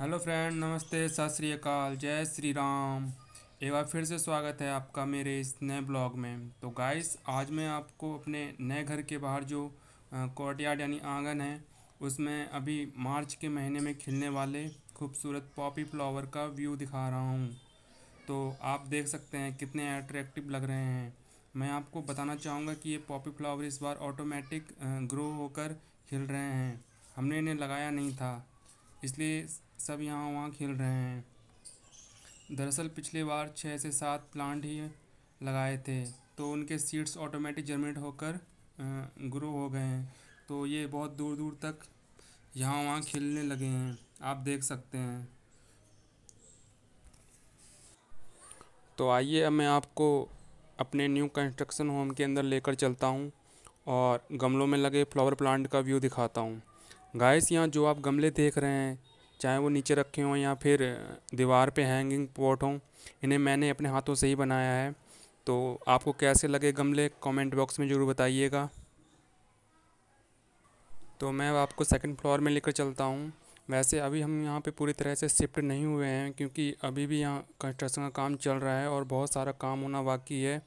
hello friend नमस्ते सत श्री अकाल जय श्री राम एक बार फिर से स्वागत है आपका मेरे इस नए ब्लॉग में तो गाइस आज मैं आपको अपने नए घर के बाहर जो कोर्टयार्ड यानी आंगन है उसमें अभी मार्च के महीने में खिलने वाले खूबसूरत पॉपी फ्लावर का व्यू दिखा रहा हूँ तो आप देख सकते हैं कितने अट्रैक्टिव लग रहे हैं मैं आपको बताना चाहूँगा कि ये पॉपी फ्लावर इस बार ऑटोमेटिक ग्रो होकर खिल रहे हैं हमने इन्हें लगाया नहीं था इसलिए सब यहाँ वहाँ खेल रहे हैं दरअसल पिछले बार छः से सात प्लांट ही लगाए थे तो उनके सीड्स ऑटोमेटिक जनरेट होकर ग्रो हो गए हैं तो ये बहुत दूर दूर तक यहाँ वहाँ खेलने लगे हैं आप देख सकते हैं तो आइए अब मैं आपको अपने न्यू कंस्ट्रक्शन होम के अंदर लेकर चलता हूँ और गमलों में लगे फ्लावर प्लांट का व्यू दिखाता हूँ गाइस यहाँ जो आप गमले देख रहे हैं चाहे वो नीचे रखे हों या फिर दीवार पे हैंगिंग पॉट हों इन्हें मैंने अपने हाथों से ही बनाया है तो आपको कैसे लगे गमले कमेंट बॉक्स में ज़रूर बताइएगा तो मैं आपको सेकंड फ्लोर में लेकर चलता हूँ वैसे अभी हम यहाँ पे पूरी तरह से शिफ्ट नहीं हुए हैं क्योंकि अभी भी यहाँ कंस्ट्रक्शन का काम चल रहा है और बहुत सारा काम होना बाकी है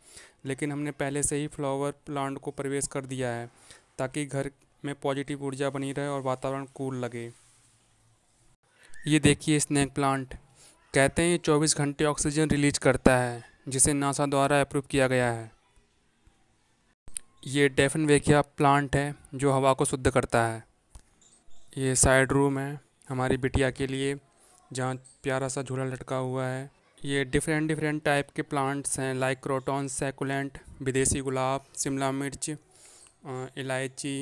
लेकिन हमने पहले से ही फ्लावर प्लांट को प्रवेश कर दिया है ताकि घर में पॉजिटिव ऊर्जा बनी रहे और वातावरण कूल लगे ये देखिए स्नैक प्लांट कहते हैं ये चौबीस घंटे ऑक्सीजन रिलीज करता है जिसे नासा द्वारा अप्रूव किया गया है ये डेफन वेकिया प्लांट है जो हवा को शुद्ध करता है ये साइड रूम है हमारी बिटिया के लिए जहाँ प्यारा सा झूला लटका हुआ है ये डिफरेंट डिफरेंट टाइप के प्लांट्स हैं लाइक क्रोटॉन सेकुलेंट विदेशी गुलाब शिमला मिर्च इलायची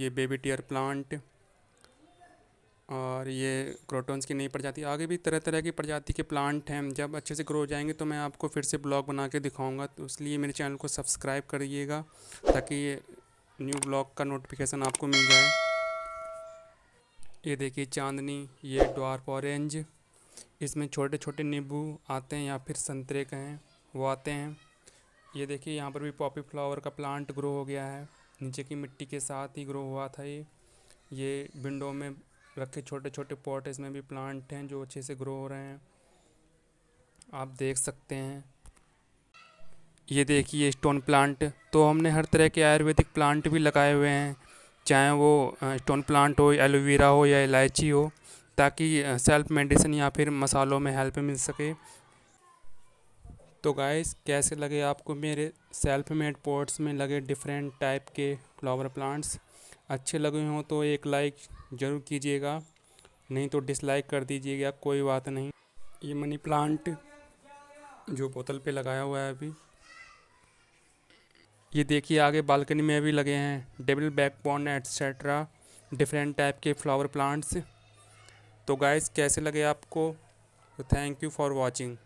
ये बेबी टीयर प्लांट और ये क्रोटोन्स की नई प्रजाति आगे भी तरह तरह की प्रजाति के प्लांट हैं जब अच्छे से ग्रो हो जाएंगे तो मैं आपको फिर से ब्लॉग बना के दिखाऊँगा तो इसलिए मेरे चैनल को सब्सक्राइब करिएगा ताकि ये न्यू ब्लॉग का नोटिफिकेशन आपको मिल जाए ये देखिए चांदनी ये डॉर्फ ऑरेंज इसमें छोटे छोटे नींबू आते हैं या फिर संतरे कहें वो आते हैं ये देखिए यहाँ पर भी पॉपी फ्लावर का प्लांट ग्रो हो गया है नीचे की मिट्टी के साथ ही ग्रो हुआ था ये ये विंडो में रखे छोटे छोटे पॉट इसमें भी प्लांट हैं जो अच्छे से ग्रो हो रहे हैं आप देख सकते हैं ये देखिए स्टोन प्लांट तो हमने हर तरह के आयुर्वेदिक प्लांट भी लगाए हुए हैं चाहे वो स्टोन प्लांट हो एलोवेरा हो या इलायची हो ताकि सेल्फ मेडिसिन या फिर मसालों में हेल्प मिल सके तो गाइस कैसे लगे आपको मेरे सेल्फ मेड पोर्ट्स में लगे डिफरेंट टाइप के फ्लावर प्लांट्स अच्छे लगे हों तो एक लाइक ज़रूर कीजिएगा नहीं तो डिसलाइक कर दीजिएगा कोई बात नहीं ये मनी प्लांट जो बोतल पे लगाया हुआ है अभी ये देखिए आगे बालकनी में भी लगे हैं डेबल बैकबोन एट्सट्रा डिफरेंट टाइप के फ्लावर प्लांट्स तो गाइस कैसे लगे आपको तो थैंक यू फॉर वॉचिंग